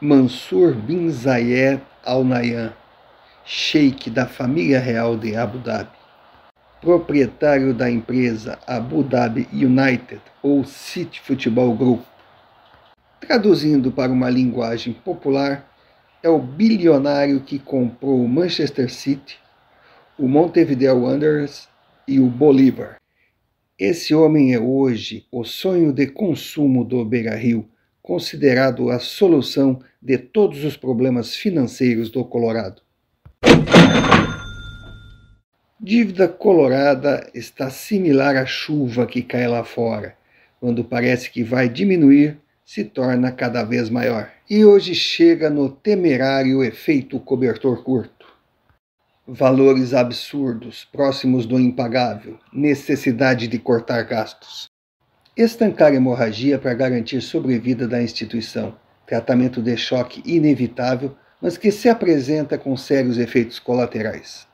Mansur bin Zayed Al Nayan, sheik da família real de Abu Dhabi, proprietário da empresa Abu Dhabi United ou City Football Group. Traduzindo para uma linguagem popular, é o bilionário que comprou o Manchester City, o Montevideo Wanderers e o Bolívar. Esse homem é hoje o sonho de consumo do Beira-Rio considerado a solução de todos os problemas financeiros do Colorado. Dívida colorada está similar à chuva que cai lá fora. Quando parece que vai diminuir, se torna cada vez maior. E hoje chega no temerário efeito cobertor curto. Valores absurdos, próximos do impagável, necessidade de cortar gastos estancar hemorragia para garantir sobrevida da instituição, tratamento de choque inevitável, mas que se apresenta com sérios efeitos colaterais.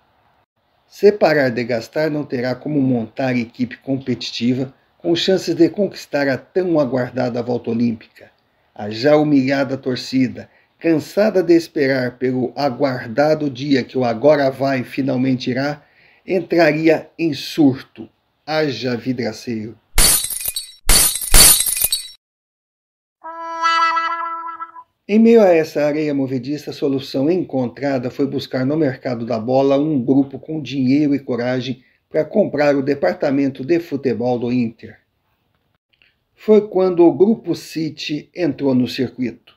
Separar de gastar não terá como montar equipe competitiva com chances de conquistar a tão aguardada volta olímpica. A já humilhada torcida, cansada de esperar pelo aguardado dia que o agora vai finalmente irá, entraria em surto. Haja vidraceiro. Em meio a essa areia movediça, a solução encontrada foi buscar no mercado da bola um grupo com dinheiro e coragem para comprar o departamento de futebol do Inter. Foi quando o grupo City entrou no circuito.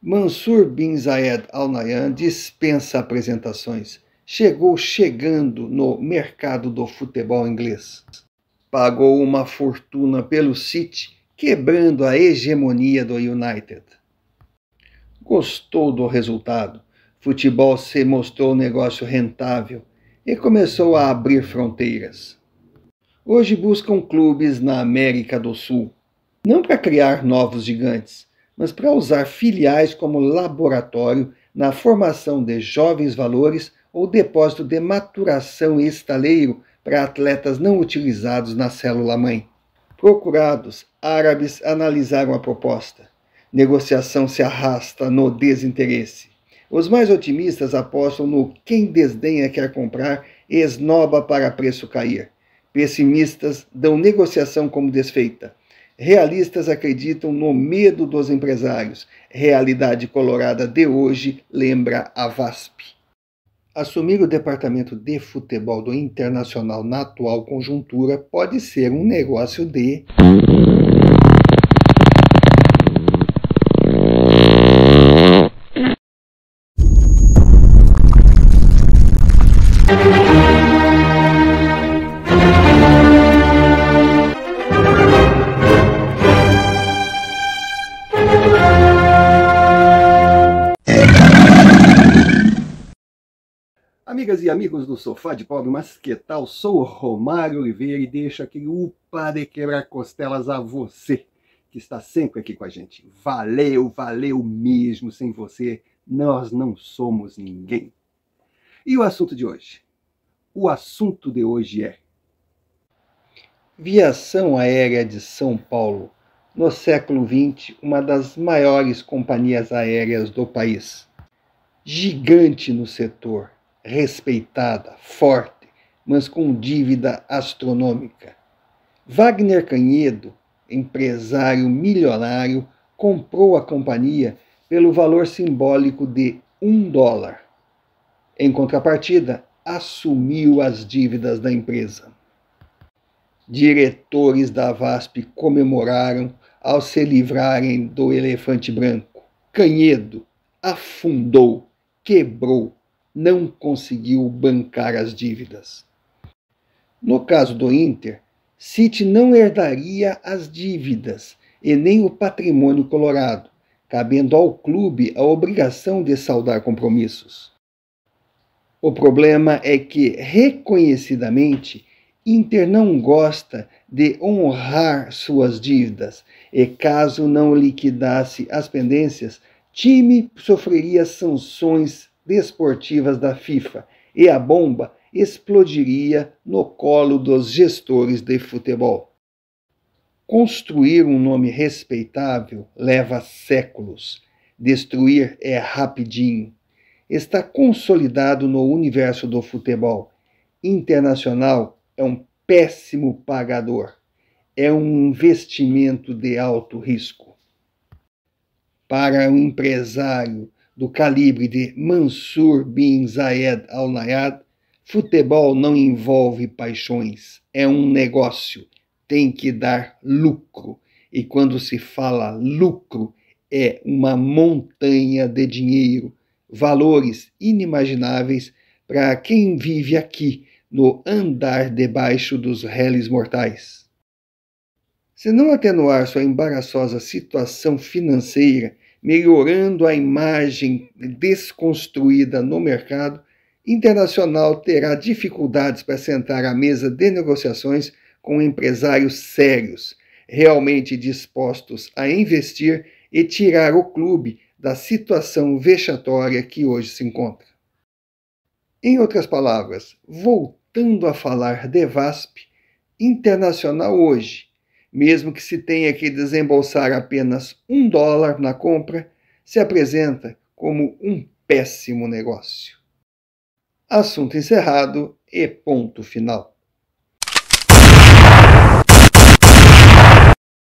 Mansur bin Zayed Al Nayan, dispensa apresentações. Chegou chegando no mercado do futebol inglês. Pagou uma fortuna pelo City, quebrando a hegemonia do United gostou do resultado. Futebol se mostrou um negócio rentável e começou a abrir fronteiras. Hoje buscam clubes na América do Sul, não para criar novos gigantes, mas para usar filiais como laboratório na formação de jovens valores ou depósito de maturação e estaleiro para atletas não utilizados na célula-mãe. Procurados, árabes analisaram a proposta negociação se arrasta no desinteresse. Os mais otimistas apostam no quem desdenha quer comprar e esnoba para preço cair. Pessimistas dão negociação como desfeita. Realistas acreditam no medo dos empresários. Realidade colorada de hoje lembra a VASP. Assumir o departamento de futebol do Internacional na atual conjuntura pode ser um negócio de. Amigas e amigos do Sofá de Pobre, mas que tal? Sou o Romário Oliveira e deixo aquele upa de quebrar costelas a você, que está sempre aqui com a gente. Valeu, valeu mesmo, sem você nós não somos ninguém. E o assunto de hoje? O assunto de hoje é Viação Aérea de São Paulo, no século XX, uma das maiores companhias aéreas do país. Gigante no setor respeitada, forte, mas com dívida astronômica. Wagner Canhedo, empresário milionário, comprou a companhia pelo valor simbólico de um dólar. Em contrapartida, assumiu as dívidas da empresa. Diretores da VASP comemoraram ao se livrarem do elefante branco. Canhedo afundou, quebrou, não conseguiu bancar as dívidas. No caso do Inter, City não herdaria as dívidas e nem o patrimônio colorado, cabendo ao clube a obrigação de saldar compromissos. O problema é que, reconhecidamente, Inter não gosta de honrar suas dívidas e, caso não liquidasse as pendências, time sofreria sanções desportivas da FIFA e a bomba explodiria no colo dos gestores de futebol. Construir um nome respeitável leva séculos, destruir é rapidinho. Está consolidado no universo do futebol. Internacional é um péssimo pagador. É um investimento de alto risco. Para o um empresário do calibre de Mansur bin Zayed Al Nayyad, futebol não envolve paixões, é um negócio, tem que dar lucro. E quando se fala lucro, é uma montanha de dinheiro, valores inimagináveis para quem vive aqui no andar debaixo dos reles mortais. Se não atenuar sua embaraçosa situação financeira melhorando a imagem desconstruída no mercado internacional terá dificuldades para sentar à mesa de negociações com empresários sérios, realmente dispostos a investir e tirar o clube da situação vexatória que hoje se encontra. Em outras palavras, voltando a falar de VASP, Internacional hoje mesmo que se tenha que desembolsar apenas um dólar na compra, se apresenta como um péssimo negócio. Assunto encerrado e ponto final.